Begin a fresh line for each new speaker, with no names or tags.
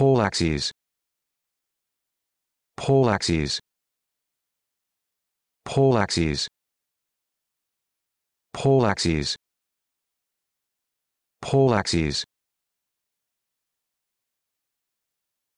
pole axes pole axes pole axes pole axes pole axes